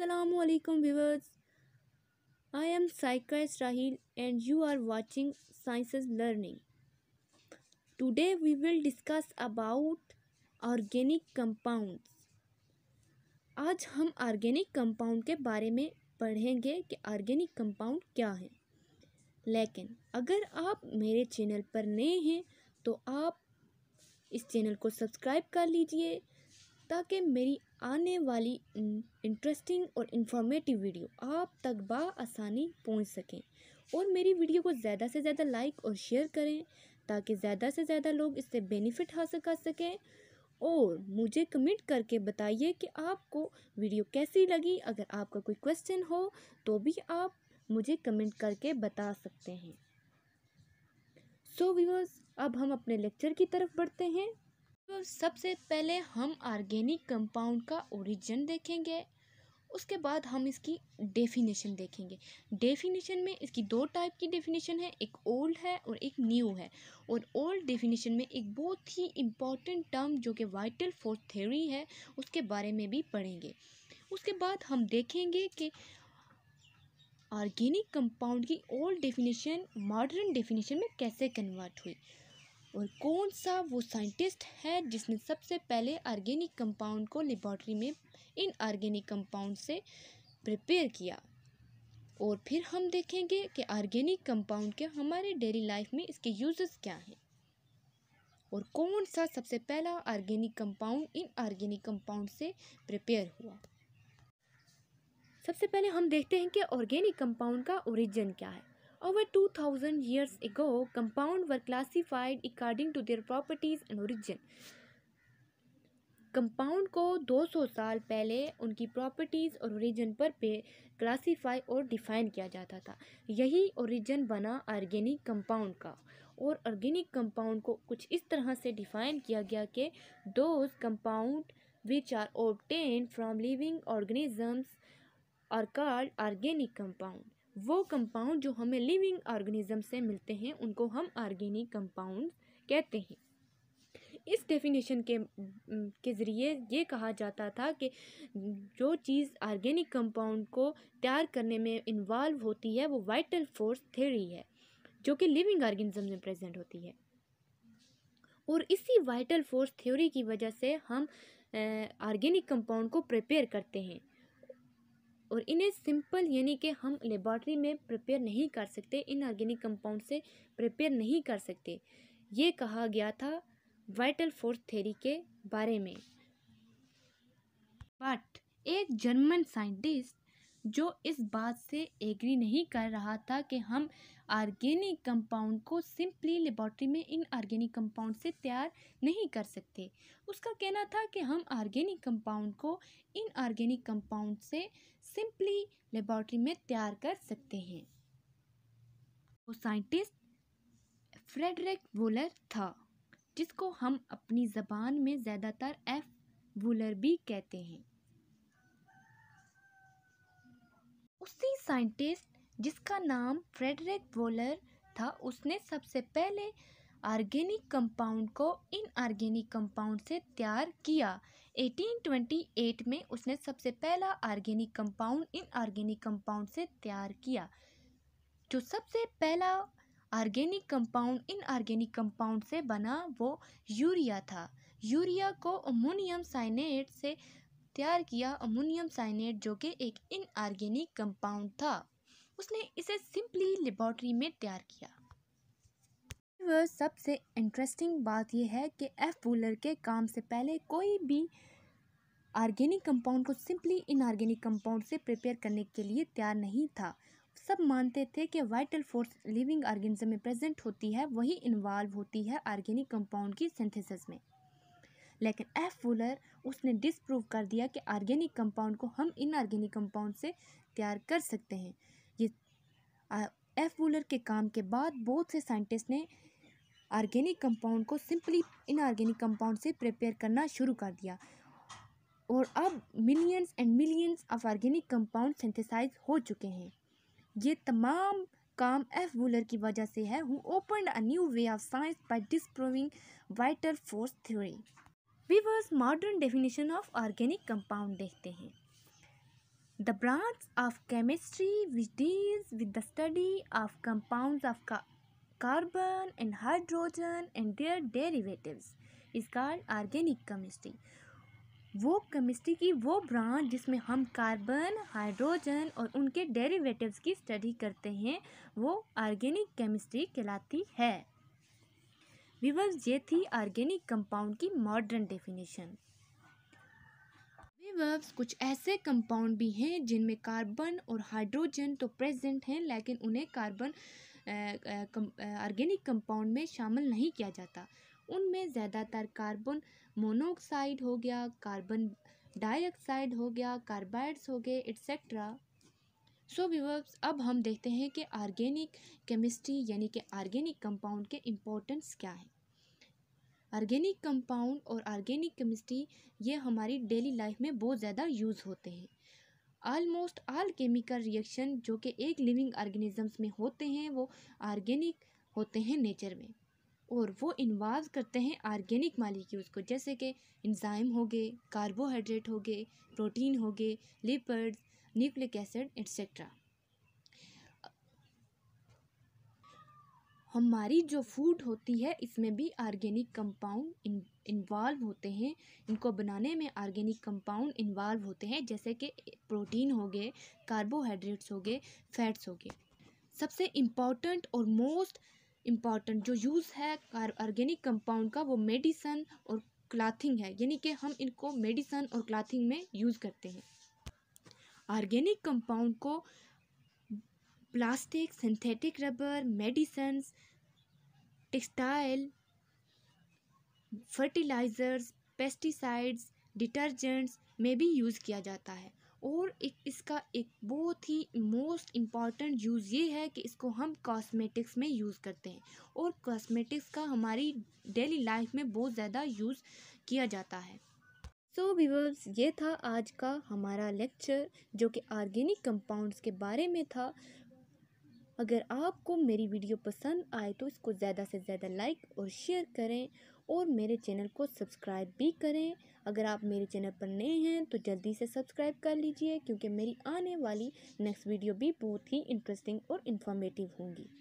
Assalamualaikum viewers. I am psychiatrist Rahil and you are watching Sciences Learning. Today we will discuss about organic compounds. आज हम organic compound के बारे में पढ़ेंगे कि ऑर्गेनिक कंपाउंड क्या है लेकिन अगर आप मेरे चैनल पर नए हैं तो आप इस चैनल को सब्सक्राइब कर लीजिए ताकि मेरी आने वाली इंटरेस्टिंग और इन्फॉर्मेटिव वीडियो आप तक बसानी पहुंच सकें और मेरी वीडियो को ज़्यादा से ज़्यादा लाइक और शेयर करें ताकि ज़्यादा से ज़्यादा लोग इससे बेनिफिट हासिल कर सकें और मुझे कमेंट करके बताइए कि आपको वीडियो कैसी लगी अगर आपका कोई क्वेश्चन हो तो भी आप मुझे कमेंट करके बता सकते हैं सो so व्यूअर्स अब हम अपने लेक्चर की तरफ बढ़ते हैं तो सबसे पहले हम ऑर्गेनिक कंपाउंड का ओरिजिन देखेंगे उसके बाद हम इसकी डेफिनेशन देखेंगे डेफिनेशन में इसकी दो टाइप की डेफिनेशन है एक ओल्ड है और एक न्यू है और ओल्ड डेफिनेशन में एक बहुत ही इम्पॉर्टेंट टर्म जो कि वाइटल फोर्स थ्योरी है उसके बारे में भी पढ़ेंगे उसके बाद हम देखेंगे कि ऑर्गेनिक कंपाउंड की ओल्ड डेफिनेशन मॉडर्न डेफिनेशन में कैसे कन्वर्ट हुई और कौन सा वो साइंटिस्ट है जिसने सबसे पहले आर्गेनिक कंपाउंड को लेबॉर्ट्री में इन आर्गेनिक कंपाउंड से प्रिपेयर किया और फिर हम देखेंगे कि आर्गेनिक कंपाउंड के हमारे डेली लाइफ में इसके यूजेस क्या हैं और कौन सा सबसे पहला organic compound inorganic compound से प्रिपेयर हुआ सबसे पहले हम देखते हैं कि ऑर्गेनिक कंपाउंड का ओरिजिन क्या है over 2000 years ago compound were classified according to their properties and origin compound को 200 साल पहले उनकी प्रॉपर्टीज़ और ओरिजिन पर पे क्लासीफाई और डिफाइन किया जाता था यही ओरिजिन बना ऑर्गेनिक कंपाउंड का और ऑर्गेनिक कंपाउंड को कुछ इस तरह से डिफाइन किया गया कि those compound which are obtain from living organisms are called organic compound वो कंपाउंड जो हमें लिविंग ऑर्गेनिज्म से मिलते हैं उनको हम ऑर्गेनिक कंपाउंड कहते हैं इस डेफिनेशन के के ज़रिए ये कहा जाता था कि जो चीज़ ऑर्गेनिक कंपाउंड को तैयार करने में इन्वॉल्व होती है वो वाइटल फोर्स थ्योरी है जो कि लिविंग ऑर्गेनिज्म में प्रेजेंट होती है और इसी वाइटल फोर्स थ्योरी की वजह से हम ऑर्गेनिक कंपाउंड को प्रिपेयर करते हैं और इन्हें सिंपल यानी कि हम लेबॉर्ट्री में प्रिपेयर नहीं कर सकते इन ऑर्गेनिक कंपाउंड से प्रिपेयर नहीं कर सकते ये कहा गया था वाइटल फोर्स थेरी के बारे में बट एक जर्मन साइंटिस्ट जो इस बात से एग्री नहीं कर रहा था कि हम ऑर्गेनिक कंपाउंड को सिंपली लेबॉर्ट्री में इन ऑर्गेनिक कंपाउंड से तैयार नहीं कर सकते उसका कहना था कि हम ऑर्गेनिक कंपाउंड को इन ऑर्गेनिक कंपाउंड से सिंपली लेबॉर्ट्री में तैयार कर सकते हैं वो साइंटिस्ट फ्रेडरिक वोलर था जिसको हम अपनी ज़बान में ज़्यादातर एफ वूलर भी कहते हैं उसी साइंटिस्ट जिसका नाम फ्रेडरिक वोलर था उसने सबसे पहले ऑर्गेनिक कंपाउंड को इनऑर्गेनिक कंपाउंड से तैयार किया 1828 में उसने सबसे पहला ऑर्गेनिक कंपाउंड इनऑर्गेनिक कंपाउंड से तैयार किया जो सबसे पहला ऑर्गेनिक कंपाउंड इनऑर्गेनिक कंपाउंड से बना वो यूरिया था यूरिया को अमोनियम साइनेट से तैयार किया अमोनियम साइनेट जो कि एक इनऑर्गेनिक कंपाउंड था उसने इसे सिंपली लेबॉर्ट्री में तैयार किया सबसे इंटरेस्टिंग बात यह है कि एफ वूलर के काम से पहले कोई भी आर्गेनिक कंपाउंड को सिंपली इनऑर्गेनिक कंपाउंड से प्रिपेयर करने के लिए तैयार नहीं था सब मानते थे कि वाइटल फोर्स लिविंग ऑर्गेनिज्म में प्रेजेंट होती है वही इन्वॉल्व होती है ऑर्गेनिक कंपाउंड की सिंथेसिस में लेकिन एफ वूलर उसने डिसप्रूव कर दिया कि आर्गेनिक कंपाउंड को हम इनऑर्गेनिक कंपाउंड से तैयार कर सकते हैं ये एफ वूलर के काम के बाद बहुत से साइंटिस्ट ने ऑर्गेनिक कंपाउंड को सिंपली इनऑर्गेनिक कंपाउंड से प्रिपेयर करना शुरू कर दिया और अब millions and millions of organic compound synthesise हो चुके हैं ये तमाम काम एफ वूलर की वजह से है who open a new way of science by disproving vital force theory वीवर्स modern definition of organic compound देखते हैं The branch of chemistry which deals with the study of compounds of ca carbon and hydrogen and their derivatives is called organic chemistry. वो chemistry की वो branch जिसमें हम carbon hydrogen और उनके derivatives की स्टडी करते हैं वो ऑर्गेनिक केमिस्ट्री कहलाती है विवर्स ये थी ऑर्गेनिक कंपाउंड की मॉडर्न डेफिनेशन कार्बनिवर्ब्स कुछ ऐसे कंपाउंड भी हैं जिनमें कार्बन और हाइड्रोजन तो प्रेजेंट हैं लेकिन उन्हें कार्बन ऑर्गेनिक कंपाउंड में शामिल नहीं किया जाता उनमें ज़्यादातर कार्बन मोनोऑक्साइड हो गया कार्बन डाइऑक्साइड हो गया कार्बाइड्स हो गए एट्सेट्रा सो व्यूवर्स अब हम देखते हैं कि ऑर्गेनिक केमिस्ट्री यानी कि ऑर्गेनिक कंपाउंड के इम्पोर्टेंस क्या हैं ऑर्गेनिक कंपाउंड और ऑर्गेनिक केमिस्ट्री ये हमारी डेली लाइफ में बहुत ज़्यादा यूज़ होते हैं आलमोस्ट आल केमिकल रिएक्शन जो कि एक लिविंग ऑर्गेनिजम्स में होते हैं वो ऑर्गेनिक होते हैं नेचर में और वो इन्वाल्व करते हैं ऑर्गेनिक मालिक्यूल्स को जैसे कि इंजाइम हो गए कार्बोहाइड्रेट हो गए प्रोटीन हो गए लिपर्ड न्यूक्लिक एसिड एट्सट्रा हमारी जो फूड होती है इसमें भी आर्गेनिक कंपाउंड इन्वॉल्व होते हैं इनको बनाने में आर्गेनिक कंपाउंड इन्वॉल्व होते हैं जैसे कि प्रोटीन हो गए कार्बोहाइड्रेट्स हो गए फैट्स हो गए सबसे इम्पॉर्टेंट और मोस्ट इम्पॉर्टेंट जो यूज़ है आर्गेनिक कंपाउंड का वो मेडिसन और क्लाथिंग है यानी कि हम इनको मेडिसन और क्लाथिंग में यूज़ करते हैं आर्गेनिक कंपाउंड को plastic synthetic rubber medicines textile fertilisers pesticides detergents में भी यूज़ किया जाता है और एक इसका एक बहुत ही मोस्ट इम्पॉर्टेंट यूज़ ये है कि इसको हम कॉस्मेटिक्स में यूज़ करते हैं और कॉस्मेटिक्स का हमारी डेली लाइफ में बहुत ज़्यादा यूज़ किया जाता है सो so, व्यूवर्स ये था आज का हमारा लेक्चर जो कि आर्गेनिक कंपाउंड्स के बारे में था अगर आपको मेरी वीडियो पसंद आए तो इसको ज़्यादा से ज़्यादा लाइक और शेयर करें और मेरे चैनल को सब्सक्राइब भी करें अगर आप मेरे चैनल पर नए हैं तो जल्दी से सब्सक्राइब कर लीजिए क्योंकि मेरी आने वाली नेक्स्ट वीडियो भी बहुत ही इंटरेस्टिंग और इन्फॉर्मेटिव होंगी